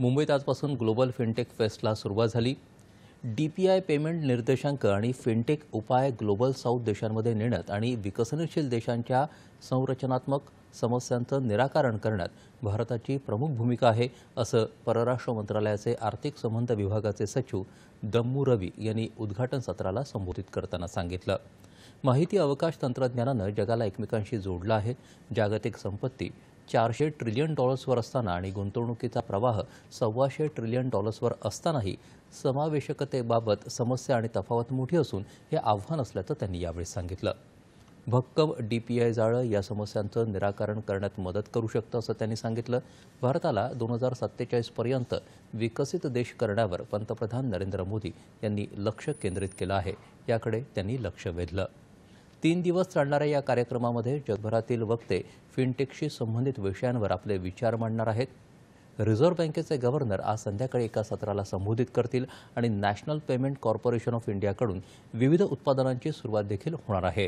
मुंबईत आजपासून global fintech फेस्टला सुरुवात झाली डी पी आय पेमेंट निर्देशांक आणि फिनटेक उपाय ग्लोबल साऊथ देशांमध्ये नेण्यात आणि विकसनशील देशांच्या संरचनात्मक समस्यांचं निराकरण करण्यात भारताची प्रमुख भूमिका आहे असं परराष्ट्र मंत्रालयाचे आर्थिक संबंध विभागाचे सचिव दम्मू रवी यांनी उद्घाटन सत्राला संबोधित करताना सांगितलं माहिती अवकाश तंत्रज्ञानानं जगाला एकमेकांशी जोडलं आहे जागतिक संपत्ती चारशे ट्रिलियन डॉलर्सवर असताना आणि गुंतवणुकीचा प्रवाह सव्वाशे ट्रिलियन डॉलर्सवर असतानाही समावेशकतेबाबत समस्या आणि तफावत मोठी असून हे आव्हान असल्याचं त्यांनी यावेळी सांगितलं भक्कम डी पी आय जाळं या समस्यांचं निराकरण करण्यात मदत करू शकतं असं त्यांनी सांगितलं भारताला दोन हजार सत्तेचाळीसपर्यंत विकसित देश करण्यावर पंतप्रधान नरेंद्र मोदी यांनी लक्ष केंद्रित केलं आहे याकडे त्यांनी लक्ष वेधलं तीन दिवस चालणाऱ्या या कार्यक्रमामध्ये जगभरातील वक्ते फिनटेकशी संबंधित विषयांवर आपले विचार मांडणार आहेत रिझर्व्ह बँकेचे गव्हर्नर आज संध्याकाळी एका सत्राला संबोधित करतील आणि नॅशनल पेमेंट कॉर्पोरेशन ऑफ इंडियाकडून विविध उत्पादनांची सुरुवात देखील होणार आहे